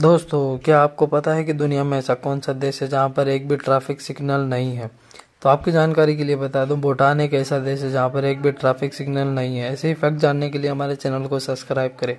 दोस्तों क्या आपको पता है कि दुनिया में ऐसा कौन सा देश है जहाँ पर एक भी ट्रैफिक सिग्नल नहीं है तो आपकी जानकारी के लिए बता दूं भूटान एक ऐसा देश है जहाँ पर एक भी ट्रैफिक सिग्नल नहीं है ऐसे ही फैक्ट जानने के लिए हमारे चैनल को सब्सक्राइब करें